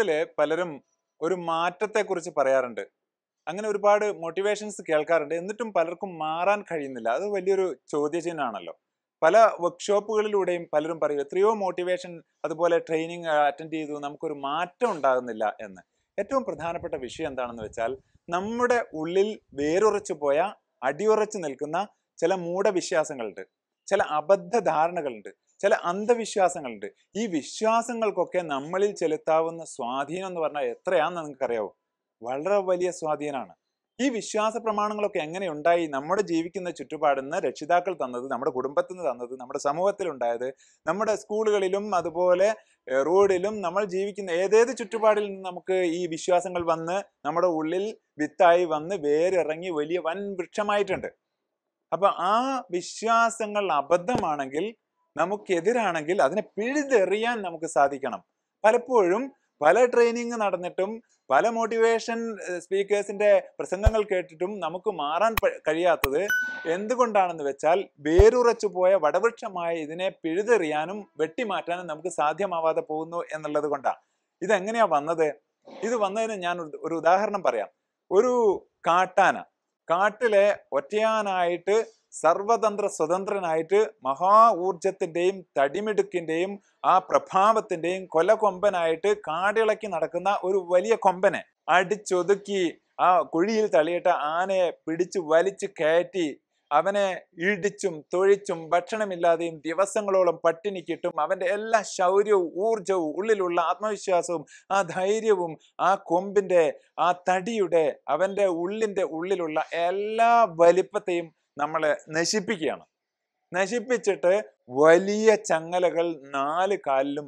ജീവിതത്തിലെ പലരും ഒരു മാറ്റത്തെക്കുറിച്ച് പറയാറുണ്ട് അങ്ങനെ ഒരുപാട് മോട്ടിവേഷൻസ് കേൾക്കാറുണ്ട് എന്നിട്ടും പലർക്കും മാറാൻ കഴിയുന്നില്ല അത് വലിയൊരു ചോദ്യചിഹ്നമാണല്ലോ പല വർക്ക്ഷോപ്പുകളിലൂടെയും പലരും പറയും എത്രയോ മോട്ടിവേഷൻ അതുപോലെ ട്രെയിനിങ് അറ്റൻഡ് ചെയ്തു നമുക്കൊരു മാറ്റം ഉണ്ടാകുന്നില്ല എന്ന് ഏറ്റവും പ്രധാനപ്പെട്ട വിഷയം എന്താണെന്ന് വെച്ചാൽ നമ്മുടെ ഉള്ളിൽ വേരുറച്ചു പോയ അടിയുറച്ചു നിൽക്കുന്ന ചില മൂഢവിശ്വാസങ്ങളുണ്ട് ചില അബദ്ധ ധാരണകളുണ്ട് ചില അന്ധവിശ്വാസങ്ങളുണ്ട് ഈ വിശ്വാസങ്ങൾക്കൊക്കെ നമ്മളിൽ ചെലുത്താവുന്ന സ്വാധീനം എന്ന് പറഞ്ഞാൽ എത്രയാണെന്ന് അറിയാവോ വളരെ വലിയ സ്വാധീനമാണ് ഈ വിശ്വാസ പ്രമാണങ്ങളൊക്കെ എങ്ങനെ ഉണ്ടായി നമ്മുടെ ജീവിക്കുന്ന ചുറ്റുപാടിൽ നിന്ന് രക്ഷിതാക്കൾ തന്നത് നമ്മുടെ കുടുംബത്തിൽ നിന്ന് തന്നത് നമ്മുടെ സമൂഹത്തിൽ ഉണ്ടായത് നമ്മുടെ സ്കൂളുകളിലും അതുപോലെ റോഡിലും നമ്മൾ ജീവിക്കുന്ന ഏതേത് ചുറ്റുപാടിൽ നിന്ന് നമുക്ക് ഈ വിശ്വാസങ്ങൾ വന്ന് നമ്മുടെ ഉള്ളിൽ വിത്തായി വന്ന് വേരിറങ്ങി വലിയ വൻ വൃക്ഷമായിട്ടുണ്ട് അപ്പൊ ആ വിശ്വാസങ്ങൾ അബദ്ധമാണെങ്കിൽ നമുക്കെതിരാണെങ്കിൽ അതിനെ പിഴുതെറിയാൻ നമുക്ക് സാധിക്കണം പലപ്പോഴും പല ട്രെയിനിങ് നടന്നിട്ടും പല മോട്ടിവേഷൻ സ്പീക്കേഴ്സിന്റെ പ്രസംഗങ്ങൾ കേട്ടിട്ടും നമുക്ക് മാറാൻ കഴിയാത്തത് എന്തുകൊണ്ടാണെന്ന് വെച്ചാൽ വേരുറച്ചു പോയ വടവൃക്ഷമായ ഇതിനെ പിഴുതെറിയാനും വെട്ടിമാറ്റാനും നമുക്ക് സാധ്യമാവാതെ പോകുന്നു എന്നുള്ളത് കൊണ്ടാണ് ഇതെങ്ങനെയാ വന്നത് ഇത് വന്നതിന് ഞാൻ ഒരു ഉദാഹരണം പറയാം ഒരു കാട്ടാന കാട്ടിലെ ഒറ്റയാനായിട്ട് സർവതന്ത്ര സ്വതന്ത്രനായിട്ട് മഹാ ഊർജത്തിൻ്റെയും തടിമിടുക്കിൻ്റെയും ആ പ്രഭാവത്തിൻ്റെയും കൊലകൊമ്പനായിട്ട് കാടിളക്കി നടക്കുന്ന ഒരു വലിയ കൊമ്പനെ അടിച്ചൊതുക്കി ആ കുഴിയിൽ തളിയിട്ട ആനയെ പിടിച്ചു വലിച്ചു കയറ്റി അവനെ ഇടിച്ചും തൊഴിച്ചും ഭക്ഷണമില്ലാതെയും ദിവസങ്ങളോളം പട്ടിണിക്കിട്ടും അവൻ്റെ എല്ലാ ശൗര്യവും ഊർജവും ഉള്ളിലുള്ള ആത്മവിശ്വാസവും ആ ധൈര്യവും ആ കൊമ്പിൻ്റെ ആ തടിയുടെ അവൻ്റെ ഉള്ളിൻ്റെ ഉള്ളിലുള്ള എല്ലാ വലിപ്പത്തെയും നമ്മളെ നശിപ്പിക്കുകയാണ് നശിപ്പിച്ചിട്ട് വലിയ ചങ്ങലകൾ നാല് കാലിലും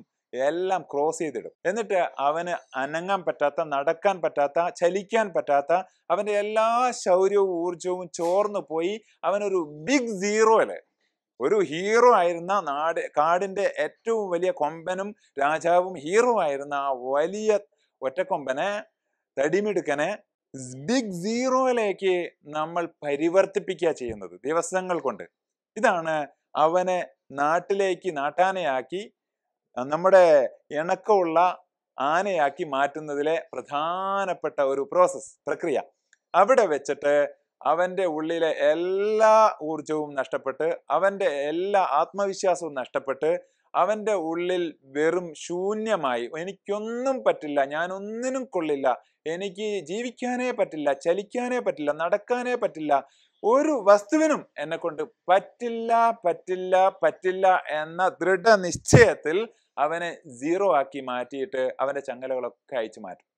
എല്ലാം ക്രോസ് ചെയ്തിടും എന്നിട്ട് അവന് അനങ്ങാൻ പറ്റാത്ത നടക്കാൻ പറ്റാത്ത ചലിക്കാൻ പറ്റാത്ത അവൻ്റെ എല്ലാ ശൗര്യവും ഊർജവും ചോർന്നു പോയി അവനൊരു ബിഗ് സീറോ അല്ലേ ഒരു ഹീറോ ആയിരുന്ന നാട് കാടിൻ്റെ ഏറ്റവും വലിയ കൊമ്പനും രാജാവും ഹീറോ ആയിരുന്ന ആ വലിയ ഒറ്റക്കൊമ്പനെ തടിമിടുക്കനെ ബിഗ് സീറോയിലേക്ക് നമ്മൾ പരിവർത്തിപ്പിക്കുക ചെയ്യുന്നത് ദിവസങ്ങൾ കൊണ്ട് ഇതാണ് അവനെ നാട്ടിലേക്ക് നാട്ടാനയാക്കി നമ്മുടെ ഇണക്കമുള്ള ആനയാക്കി മാറ്റുന്നതിലെ പ്രധാനപ്പെട്ട ഒരു പ്രോസസ് പ്രക്രിയ അവിടെ വെച്ചിട്ട് അവൻ്റെ ഉള്ളിലെ എല്ലാ ഊർജവും നഷ്ടപ്പെട്ട് അവൻ്റെ എല്ലാ ആത്മവിശ്വാസവും നഷ്ടപ്പെട്ട് അവൻ്റെ ഉള്ളിൽ വെറും ശൂന്യമായി എനിക്കൊന്നും പറ്റില്ല ഞാൻ കൊള്ളില്ല എനിക്ക് ജീവിക്കാനേ പറ്റില്ല ചലിക്കാനേ പറ്റില്ല നടക്കാനേ പറ്റില്ല ഒരു വസ്തുവിനും എന്നെ കൊണ്ട് പറ്റില്ല പറ്റില്ല പറ്റില്ല എന്ന ദൃഢനിശ്ചയത്തിൽ അവനെ സീറോ ആക്കി മാറ്റിയിട്ട് അവൻ്റെ ചങ്ങലകളൊക്കെ അയച്ചു മാറ്റും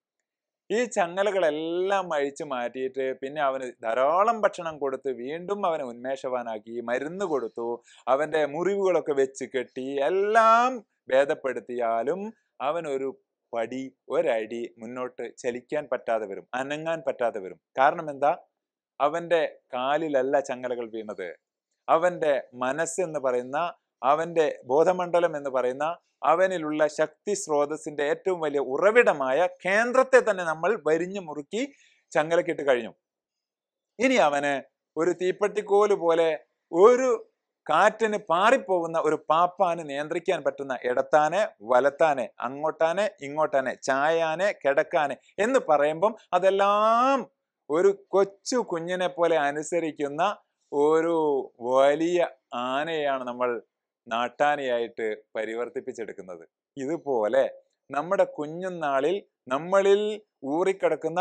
ഈ ചങ്ങലകളെല്ലാം അഴിച്ചു മാറ്റിയിട്ട് പിന്നെ അവന് ധാരാളം ഭക്ഷണം കൊടുത്ത് വീണ്ടും അവനെ ഉന്മേഷവാനാക്കി മരുന്ന് കൊടുത്തു അവന്റെ മുറിവുകളൊക്കെ വെച്ച് കെട്ടി എല്ലാം ഭേദപ്പെടുത്തിയാലും അവനൊരു പടി ഒരടി മുന്നോട്ട് ചലിക്കാൻ പറ്റാതെ വരും അനങ്ങാൻ പറ്റാതെ വരും കാരണം എന്താ അവന്റെ കാലിലല്ല ചങ്ങലകൾ വീണത് അവന്റെ മനസ്സെന്ന് പറയുന്ന അവൻ്റെ ബോധമണ്ഡലം എന്ന് പറയുന്ന അവനിലുള്ള ശക്തി സ്രോതസ്സിൻ്റെ ഏറ്റവും വലിയ ഉറവിടമായ കേന്ദ്രത്തെ തന്നെ നമ്മൾ വരിഞ്ഞു മുറുക്കി ചങ്ങലക്കിട്ട് കഴിഞ്ഞു ഇനി അവന് ഒരു തീപ്പെട്ടിക്കോല് പോലെ ഒരു കാറ്റിന് പാറിപ്പോകുന്ന ഒരു പാപ്പാന് നിയന്ത്രിക്കാൻ പറ്റുന്ന ഇടത്താനെ വലത്താനെ അങ്ങോട്ടാനെ ഇങ്ങോട്ടാനെ ചായാനെ കിടക്കാനെ എന്ന് പറയുമ്പം അതെല്ലാം ഒരു കൊച്ചു കുഞ്ഞിനെ പോലെ അനുസരിക്കുന്ന ഒരു വലിയ ആനയാണ് നമ്മൾ നാട്ടാനയായിട്ട് പരിവർത്തിപ്പിച്ചെടുക്കുന്നത് ഇതുപോലെ നമ്മുടെ കുഞ്ഞുനാളിൽ നമ്മളിൽ ഊറിക്കിടക്കുന്ന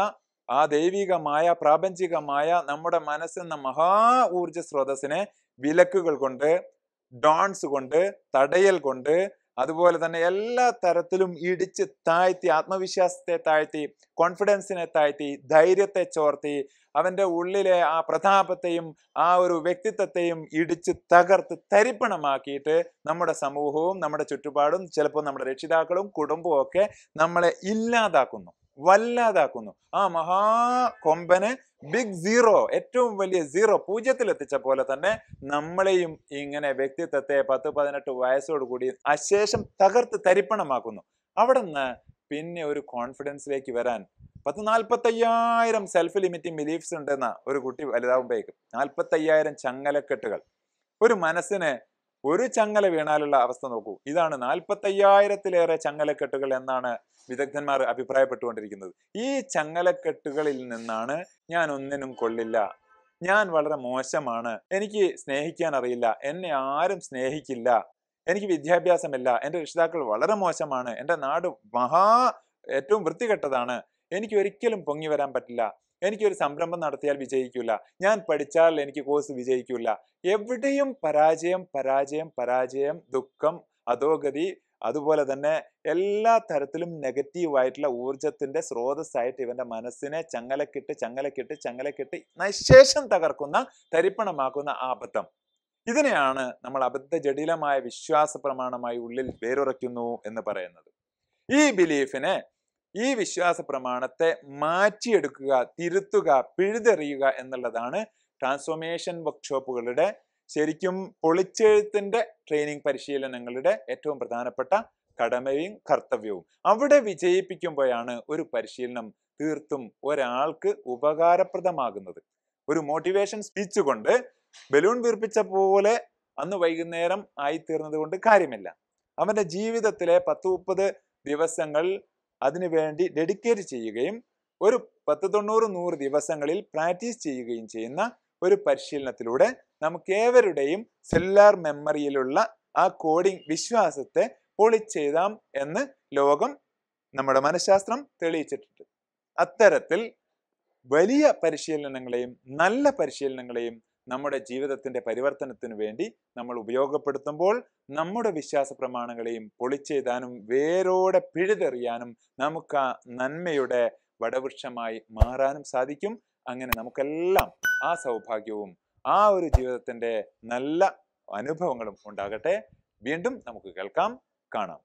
ആ ദൈവികമായ പ്രാപഞ്ചികമായ നമ്മുടെ മനസ്സെന്ന മഹാ ഊർജ സ്രോതസ്സിനെ വിലക്കുകൾ കൊണ്ട് ഡോൺസ് കൊണ്ട് തടയൽ കൊണ്ട് അതുപോലെ തന്നെ എല്ലാ തരത്തിലും ഇടിച്ച് താഴ്ത്തി ആത്മവിശ്വാസത്തെ താഴ്ത്തി കോൺഫിഡൻസിനെ താഴ്ത്തി ധൈര്യത്തെ ചോർത്തി അവൻ്റെ ഉള്ളിലെ ആ പ്രതാപത്തെയും ആ ഒരു വ്യക്തിത്വത്തെയും ഇടിച്ച് തകർത്ത് തരിപ്പണമാക്കിയിട്ട് നമ്മുടെ സമൂഹവും നമ്മുടെ ചുറ്റുപാടും ചിലപ്പോൾ നമ്മുടെ രക്ഷിതാക്കളും കുടുംബവും ഒക്കെ നമ്മളെ ഇല്ലാതാക്കുന്നു വല്ലാതാക്കുന്നു ആ മഹാ കൊമ്പനെ ബിഗ് സീറോ ഏറ്റവും വലിയ സീറോ പൂജ്യത്തിൽ എത്തിച്ച പോലെ തന്നെ നമ്മളെയും ഇങ്ങനെ വ്യക്തിത്വത്തെ പത്ത് പതിനെട്ട് വയസ്സോടുകൂടി അശേഷം തകർത്ത് തരിപ്പണമാക്കുന്നു അവിടെ നിന്ന് പിന്നെ ഒരു കോൺഫിഡൻസിലേക്ക് വരാൻ പത്ത് നാൽപ്പത്തയ്യായിരം സെൽഫ് ലിമിറ്റിംഗ് ബിലീഫ്സ് ഉണ്ടെന്ന ഒരു കുട്ടി വലുതാവുമ്പോഴേക്കും നാൽപ്പത്തയ്യായിരം ചങ്ങലക്കെട്ടുകൾ ഒരു മനസ്സിനെ ഒരു ചങ്ങല വീണാലുള്ള അവസ്ഥ നോക്കൂ ഇതാണ് അയ്യായിരത്തിലേറെ ചങ്ങലക്കെട്ടുകൾ എന്നാണ് വിദഗ്ധന്മാർ അഭിപ്രായപ്പെട്ടുകൊണ്ടിരിക്കുന്നത് ഈ ചങ്ങലക്കെട്ടുകളിൽ നിന്നാണ് ഞാൻ ഒന്നിനും കൊള്ളില്ല ഞാൻ വളരെ മോശമാണ് എനിക്ക് സ്നേഹിക്കാൻ അറിയില്ല എന്നെ ആരും സ്നേഹിക്കില്ല എനിക്ക് വിദ്യാഭ്യാസമില്ല എൻ്റെ രക്ഷിതാക്കൾ വളരെ മോശമാണ് എൻ്റെ നാട് മഹാ ഏറ്റവും വൃത്തികെട്ടതാണ് എനിക്ക് ഒരിക്കലും പൊങ്ങി വരാൻ പറ്റില്ല എനിക്കൊരു സംരംഭം നടത്തിയാൽ വിജയിക്കില്ല ഞാൻ പഠിച്ചാൽ എനിക്ക് കോഴ്സ് വിജയിക്കില്ല എവിടെയും പരാജയം പരാജയം പരാജയം ദുഃഖം അധോഗതി അതുപോലെ തന്നെ എല്ലാ തരത്തിലും നെഗറ്റീവായിട്ടുള്ള ഊർജത്തിന്റെ സ്രോതസ്സായിട്ട് ഇവന്റെ മനസ്സിനെ ചങ്ങലക്കിട്ട് ചങ്ങലക്കിട്ട് ചങ്ങലക്കിട്ട് നിശേഷം തകർക്കുന്ന തരിപ്പണമാക്കുന്ന ആ അബദ്ധം ഇതിനെയാണ് നമ്മൾ അബദ്ധ ജടിലമായ വിശ്വാസ പ്രമാണമായി ഉള്ളിൽ വേരുറയ്ക്കുന്നു എന്ന് പറയുന്നത് ഈ ബിലീഫിനെ ഈ വിശ്വാസ പ്രമാണത്തെ മാറ്റിയെടുക്കുക തിരുത്തുക പിഴുതെറിയുക എന്നുള്ളതാണ് ട്രാൻസ്ഫോർമേഷൻ വർക്ക്ഷോപ്പുകളുടെ ശരിക്കും പൊളിച്ചെഴുത്തിന്റെ ട്രെയിനിങ് പരിശീലനങ്ങളുടെ ഏറ്റവും പ്രധാനപ്പെട്ട കടമയും കർത്തവ്യവും അവിടെ വിജയിപ്പിക്കുമ്പോഴാണ് ഒരു പരിശീലനം തീർത്തും ഒരാൾക്ക് ഉപകാരപ്രദമാകുന്നത് ഒരു മോട്ടിവേഷൻ സ്പീച്ച് കൊണ്ട് ബലൂൺ വീർപ്പിച്ച പോലെ അന്ന് വൈകുന്നേരം ആയിത്തീർന്നത് കൊണ്ട് കാര്യമില്ല അവന്റെ ജീവിതത്തിലെ പത്ത് മുപ്പത് ദിവസങ്ങൾ അതിനുവേണ്ടി ഡെഡിക്കേറ്റ് ചെയ്യുകയും ഒരു പത്ത് തൊണ്ണൂറ് നൂറ് ദിവസങ്ങളിൽ പ്രാക്ടീസ് ചെയ്യുകയും ചെയ്യുന്ന ഒരു പരിശീലനത്തിലൂടെ നമുക്ക് ഏവരുടെയും സെല്ലുലാർ മെമ്മറിയിലുള്ള ആ കോഡിംഗ് വിശ്വാസത്തെ പൊളിച്ചെയ്താം എന്ന് ലോകം നമ്മുടെ മനഃശാസ്ത്രം തെളിയിച്ചിട്ടുണ്ട് അത്തരത്തിൽ വലിയ പരിശീലനങ്ങളെയും നല്ല പരിശീലനങ്ങളെയും നമ്മുടെ ജീവിതത്തിൻ്റെ പരിവർത്തനത്തിന് വേണ്ടി നമ്മൾ ഉപയോഗപ്പെടുത്തുമ്പോൾ നമ്മുടെ വിശ്വാസ പ്രമാണങ്ങളെയും പൊളിച്ചെഴുതാനും വേരോടെ പിഴുതെറിയാനും നമുക്ക് ആ നന്മയുടെ വടവൃക്ഷമായി മാറാനും സാധിക്കും അങ്ങനെ നമുക്കെല്ലാം ആ സൗഭാഗ്യവും ആ ഒരു ജീവിതത്തിൻ്റെ നല്ല അനുഭവങ്ങളും ഉണ്ടാകട്ടെ വീണ്ടും നമുക്ക് കേൾക്കാം കാണാം